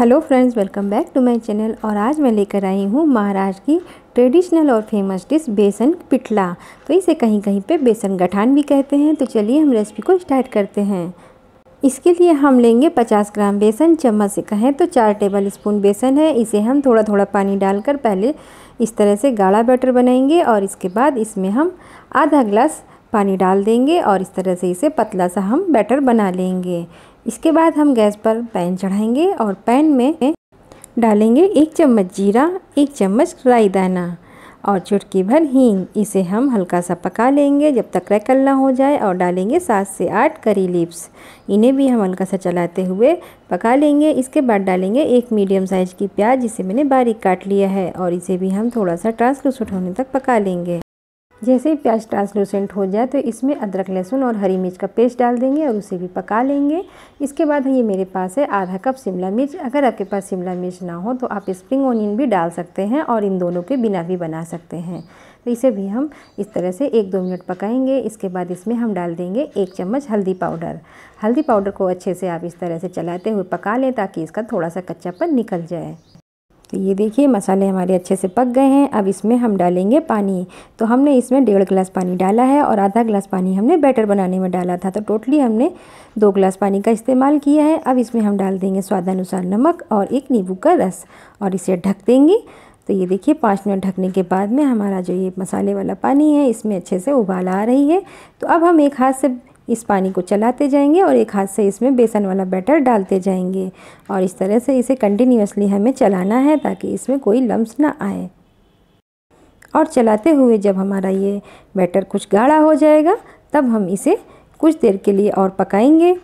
hello friends welcome back to my channel और आज मैं लेकर आई हूँ महाराष्ट्र की ट्रेडिशनल और फेमस डिश बेसन पिटला तो इसे कहीं कहीं पे बेसन गठान भी कहते हैं तो चलिए हम रेसिपी को स्टार्ट करते हैं इसके लिए हम लेंगे 50 ग्राम बेसन चम्मच से कहें तो चार टेबल स्पून बेसन है इसे हम थोड़ा थोड़ा पानी डालकर पहले इस तरह से गाढ़ा बैटर बनाएंगे और इसके बाद इसमें हम आधा ग्लास पानी डाल देंगे और इस तरह से इसे पतला सा हम बैटर बना लेंगे इसके बाद हम गैस पर पैन चढ़ाएंगे और पैन में डालेंगे एक चम्मच जीरा एक चम्मच राई दाना और चुटकी भर हींग इसे हम हल्का सा पका लेंगे जब तक क्रैकल ना हो जाए और डालेंगे सात से आठ करी लीव्स इन्हें भी हम हल्का सा चलाते हुए पका लेंगे इसके बाद डालेंगे एक मीडियम साइज़ की प्याज जिसे मैंने बारीक काट लिया है और इसे भी हम थोड़ा सा ट्रांसलूसेंट होने तक पका लेंगे जैसे ही प्याज ट्रांसलूसेंट हो जाए तो इसमें अदरक लहसुन और हरी मिर्च का पेस्ट डाल देंगे और उसे भी पका लेंगे इसके बाद ये मेरे पास है आधा कप शिमला मिर्च अगर आपके पास शिमला मिर्च ना हो तो आप स्प्रिंग ऑनियन भी डाल सकते हैं और इन दोनों के बिना भी बना सकते हैं तो इसे भी हम इस तरह से एक दो मिनट पकाएंगे इसके बाद इसमें हम डाल देंगे एक चम्मच हल्दी पाउडर हल्दी पाउडर को अच्छे से आप इस तरह से चलाते हुए पका लें ताकि इसका थोड़ा सा कच्चापन निकल जाए तो ये देखिए मसाले हमारे अच्छे से पक गए हैं अब इसमें हम डालेंगे पानी तो हमने इसमें डेढ़ गिलास पानी डाला है और आधा गिलास पानी हमने बैटर बनाने में डाला था तो टोटली हमने दो गिलास पानी का इस्तेमाल किया है अब इसमें हम डाल देंगे स्वादानुसार नमक और एक नींबू का रस और इसे ढक देंगे तो ये देखिए पाँच मिनट ढकने के बाद में हमारा जो ये मसाले वाला पानी है इसमें अच्छे से उबाल आ रही है तो अब हम एक हाथ से इस पानी को चलाते जाएंगे और एक हाथ से इसमें बेसन वाला बैटर डालते जाएंगे और इस तरह से इसे कंटिन्यूसली हमें चलाना है ताकि इसमें कोई लम्स ना आए और चलाते हुए जब हमारा ये बैटर कुछ गाढ़ा हो जाएगा तब हम इसे कुछ देर के लिए और पकाएंगे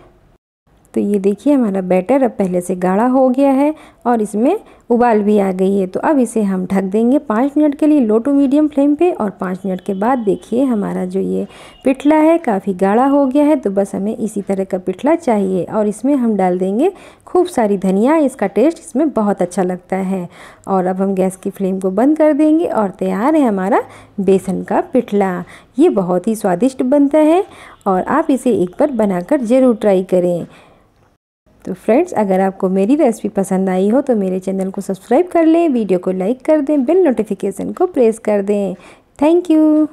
तो ये देखिए हमारा बैटर अब पहले से गाढ़ा हो गया है और इसमें उबाल भी आ गई है तो अब इसे हम ढक देंगे पाँच मिनट के लिए लो टू मीडियम फ्लेम पे और पाँच मिनट के बाद देखिए हमारा जो ये पिठला है काफ़ी गाढ़ा हो गया है तो बस हमें इसी तरह का पिठला चाहिए और इसमें हम डाल देंगे खूब सारी धनिया इसका टेस्ट इसमें बहुत अच्छा लगता है और अब हम गैस की फ्लेम को बंद कर देंगे और तैयार है हमारा बेसन का पिठला ये बहुत ही स्वादिष्ट बनता है और आप इसे एक बार बनाकर ज़रूर ट्राई करें तो फ्रेंड्स अगर आपको मेरी रेसिपी पसंद आई हो तो मेरे चैनल को सब्सक्राइब कर लें वीडियो को लाइक कर दें बिल नोटिफिकेशन को प्रेस कर दें थैंक यू